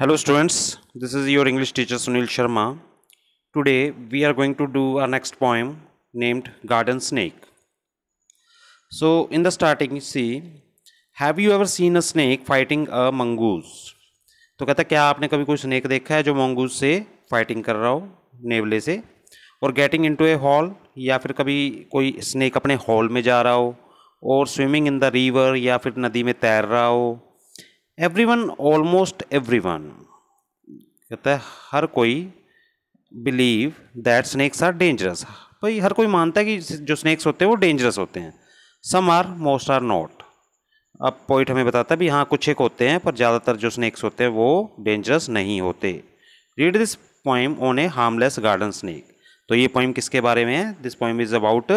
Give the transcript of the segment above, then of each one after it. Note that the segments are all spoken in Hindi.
hello students this is your english teacher sunil sharma today we are going to do our next poem named garden snake so in the starting see have you ever seen a snake fighting a mongoose तो कहता क्या आपने कभी कोई स्नेक देखा है जो मंगूस से फाइटिंग कर रहा हो नेवले से और गेटिंग इनटू ए हॉल या फिर कभी कोई स्नेक अपने हॉल में जा रहा हो और स्विमिंग इन द रिवर या फिर नदी में तैर रहा हो every one almost every one कहता है हर कोई believe that snakes are dangerous भाई हर कोई मानता है कि जो स्नैक्स होते हैं वो डेंजरस होते हैं some are most are not अब पॉइंट हमें बताता है भी हाँ कुछ एक होते हैं पर ज़्यादातर जो स्नैक्स होते हैं वो डेंजरस नहीं होते read this poem on a harmless garden snake तो ये पॉइम किसके बारे में है this poem is about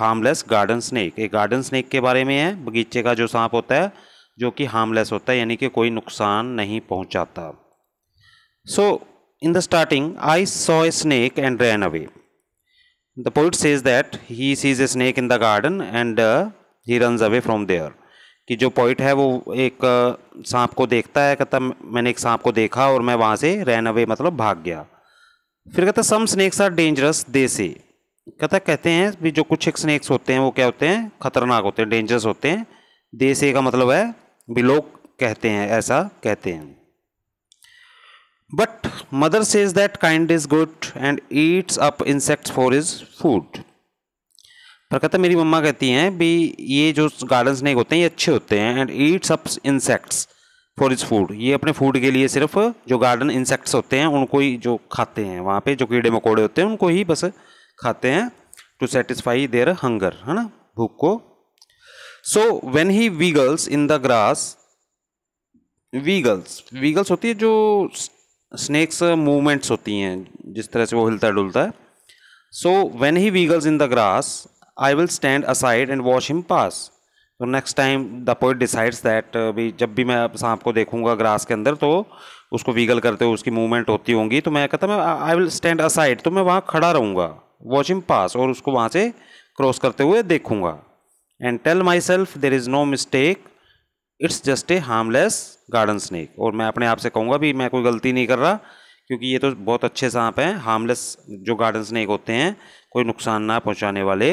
harmless garden snake एक गार्डन स्नैक के बारे में है बगीचे का जो सांप होता है जो कि हार्मलेस होता है यानी कि कोई नुकसान नहीं पहुंचाता so in the starting I saw a snake and ran away the poet says that he sees a snake in the garden and he runs away from there कि जो पॉइंट है वो एक uh, सांप को देखता है कहता मैंने एक सांप को देखा और मैं वहाँ से रैन अवे मतलब भाग गया फिर कहता some snakes are dangerous they say कहता कहते हैं भी जो कुछ एक स्नैक्स होते हैं वो क्या होते हैं खतरनाक होते हैं डेंजरस होते हैं दे से का मतलब है बिलोक कहते हैं ऐसा कहते हैं but mother says that kind is good and eats up insects for his food पर कहता मेरी मम्मा कहती हैं भी ये जो गार्डन स्नेक होते हैं ये अच्छे होते हैं and eats up insects for his food ये अपने फूड के लिए सिर्फ जो गार्डन इंसेक्ट्स होते हैं उनको ही जो खाते हैं वहाँ पे जो कीड़े मकोड़े होते हैं उनको ही बस खाते हैं टू सेटिस्फाई देयर हंगर है ना भूख को so when he wiggles in the grass wiggles wiggles होती है जो स्नैक्स मूवमेंट्स होती हैं जिस तरह से वो हिलता डुलता है so when he wiggles in the grass I will stand aside and watch him pass तो next time the poet decides that भी जब भी मैं सांप को देखूंगा ग्रास के अंदर तो उसको वीगल करते हुए उसकी मूवमेंट होती होंगी तो मैं कहता मैं आई विल स्टैंड असाइड तो मैं वहाँ खड़ा रहूँगा वॉच हिम पास और उसको वहाँ से क्रॉस करते हुए देखूँगा and tell myself there is no mistake it's just a harmless garden snake और मैं अपने आप से कहूँगा भी मैं कोई गलती नहीं कर रहा क्योंकि ये तो बहुत अच्छे सांप हैं हार्मलेस जो गार्डन स्नैक होते हैं कोई नुकसान ना पहुँचाने वाले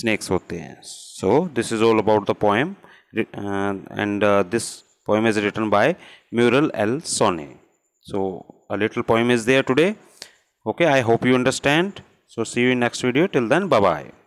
स्नैक्स होते हैं so this is all about the poem and this poem is written by Muriel L Sonne so a little poem is there today okay I hope you understand so see you in next video till then bye